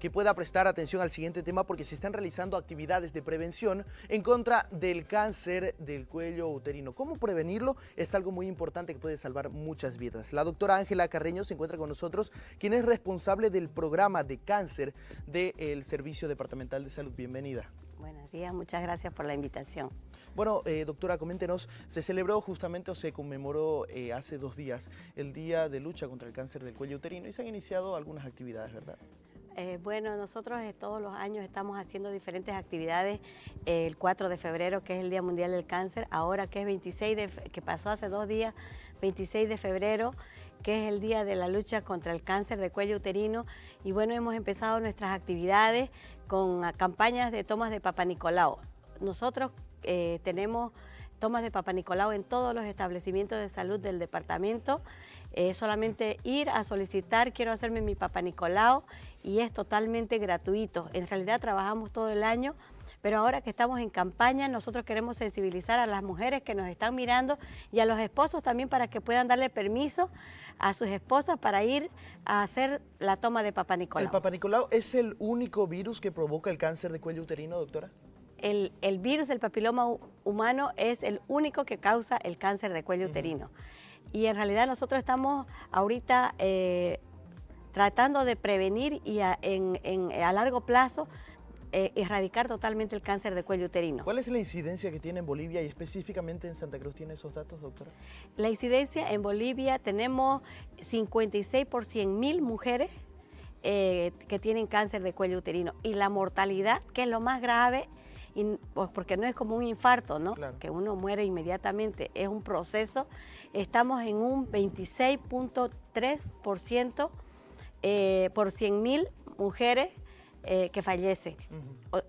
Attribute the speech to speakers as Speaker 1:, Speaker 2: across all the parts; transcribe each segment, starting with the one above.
Speaker 1: que pueda prestar atención al siguiente tema porque se están realizando actividades de prevención en contra del cáncer del cuello uterino. ¿Cómo prevenirlo? Es algo muy importante que puede salvar muchas vidas. La doctora Ángela Carreño se encuentra con nosotros, quien es responsable del programa de cáncer del Servicio Departamental de Salud. Bienvenida.
Speaker 2: Buenos días, muchas gracias por la invitación.
Speaker 1: Bueno, eh, doctora, coméntenos, se celebró justamente o se conmemoró eh, hace dos días el Día de Lucha contra el Cáncer del Cuello Uterino y se han iniciado algunas actividades, ¿verdad?
Speaker 2: Eh, bueno, nosotros eh, todos los años estamos haciendo diferentes actividades. Eh, el 4 de febrero, que es el Día Mundial del Cáncer, ahora que es 26 de, que pasó hace dos días, 26 de febrero, que es el Día de la Lucha contra el Cáncer de Cuello Uterino. Y bueno, hemos empezado nuestras actividades con campañas de tomas de Papa Nicolau. Nosotros tenemos tomas de Papa Nicolau en todos los establecimientos de salud del departamento. Eh, solamente ir a solicitar, quiero hacerme mi Papa Nicolau y es totalmente gratuito. En realidad trabajamos todo el año, pero ahora que estamos en campaña, nosotros queremos sensibilizar a las mujeres que nos están mirando y a los esposos también para que puedan darle permiso a sus esposas para ir a hacer la toma de Papa Nicolau. ¿El Papa Nicolau es el único virus que provoca el cáncer de cuello uterino, doctora? el, virus del papiloma humano es el único que causa el cáncer de cuello uterino. Y en realidad nosotros estamos ahorita eh, tratando de prevenir y a, largo plazo eh, erradicar totalmente el cáncer de cuello uterino. ¿Cuál es la incidencia que tiene en Bolivia y específicamente en Santa Cruz tiene esos datos, doctora? La incidencia en Bolivia tenemos 56 por 100 mil mujeres eh, que tienen cáncer de cuello uterino y la mortalidad, que es lo más grave, pues, porque no es como un infarto, ¿no? Que uno muere inmediatamente, es un proceso. Estamos en un 26.3% eh, por 100.000 mujeres eh, que fallecen.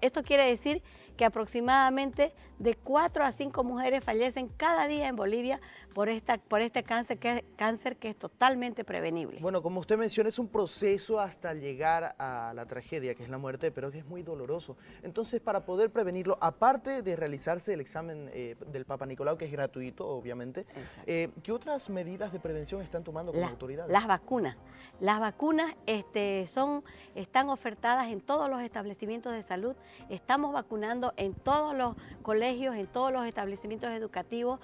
Speaker 2: Esto quiere decir que aproximadamente de 4 a 5 mujeres fallecen cada día en Bolivia por, esta, por este cáncer que, cáncer que es totalmente prevenible. Bueno, como usted
Speaker 1: menciona, es un proceso hasta llegar a la tragedia, que es la muerte, pero que es muy doloroso. Entonces, para poder prevenirlo, aparte de realizarse el examen eh, del Papa Nicolau, que es gratuito, obviamente, eh, ¿qué otras medidas de prevención
Speaker 2: están tomando como autoridad? autoridades? Las vacunas. Las vacunas este, son, están ofertadas en todos los establecimientos de salud. Estamos vacunando en todos los colegios, en todos los establecimientos educativos,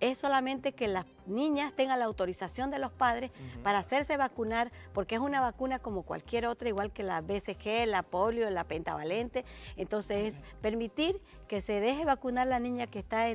Speaker 2: es solamente que las niñas tengan la autorización de los padres para hacerse vacunar, porque es una vacuna como cualquier otra, igual que la BCG, la polio, la pentavalente. Entonces, permitir que se deje vacunar la niña que, está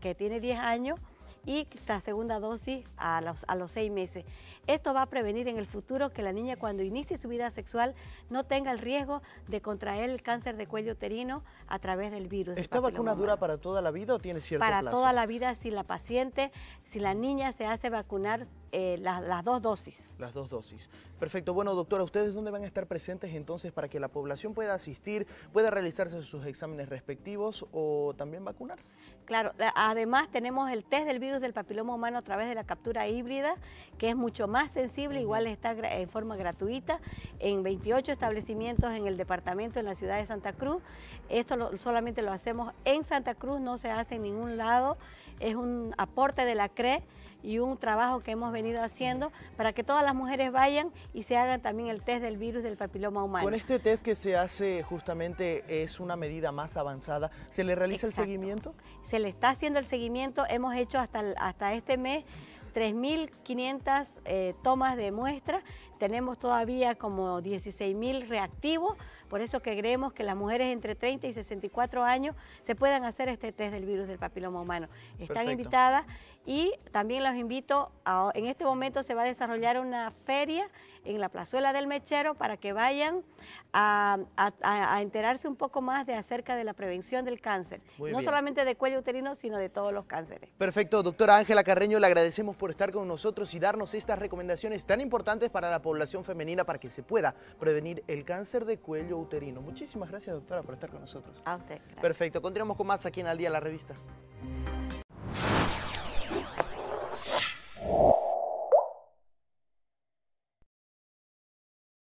Speaker 2: que tiene 10 años y la segunda dosis a los, a los seis meses. Esto va a prevenir en el futuro que la niña cuando inicie su vida sexual no tenga el riesgo de contraer el cáncer de cuello uterino a través del virus. ¿Esta vacuna dura
Speaker 1: para toda la vida o tiene cierto para Para toda la
Speaker 2: vida si la paciente, si la niña se hace vacunar eh, las, dos dosis.
Speaker 1: Las dos dosis. Perfecto. Bueno, doctora, ¿ustedes dónde van a estar presentes entonces para que la población pueda asistir, pueda realizarse sus exámenes respectivos o también vacunarse?
Speaker 2: Claro. Además, tenemos el test del virus del papiloma humano a través de la captura híbrida, que es mucho más sensible, igual está en forma gratuita en 28 establecimientos en el departamento, en la ciudad de Santa Cruz. Esto solamente lo hacemos en Santa Cruz, no se hace en ningún lado. Es un aporte de la CRE y un trabajo que hemos venido haciendo para que todas las mujeres vayan y se hagan también el test del virus del papiloma humano. Con este
Speaker 1: test que se hace justamente es una medida más avanzada, ¿se le realiza el
Speaker 2: seguimiento? Se le está haciendo el seguimiento, hemos hecho hasta, hasta este mes 3.500 eh, tomas de muestra tenemos todavía como 16.000 mil reactivos, por eso que creemos que las mujeres entre 30 y 64 años se puedan hacer este test del virus del papiloma humano. Están invitadas y también los invito, a, en este momento se va a desarrollar una feria en la plazuela del Mechero para que vayan a, enterarse un poco más de acerca de la prevención del cáncer. no solamente de cuello uterino, sino de todos los cánceres.
Speaker 1: Perfecto, doctora Ángela Carreño, le agradecemos por estar con nosotros y darnos estas recomendaciones tan importantes para la población población femenina para que se pueda prevenir el cáncer de cuello uterino. Muchísimas gracias, doctora, por estar con nosotros. A usted. Perfecto. Continuamos con más aquí en Al Día, la revista.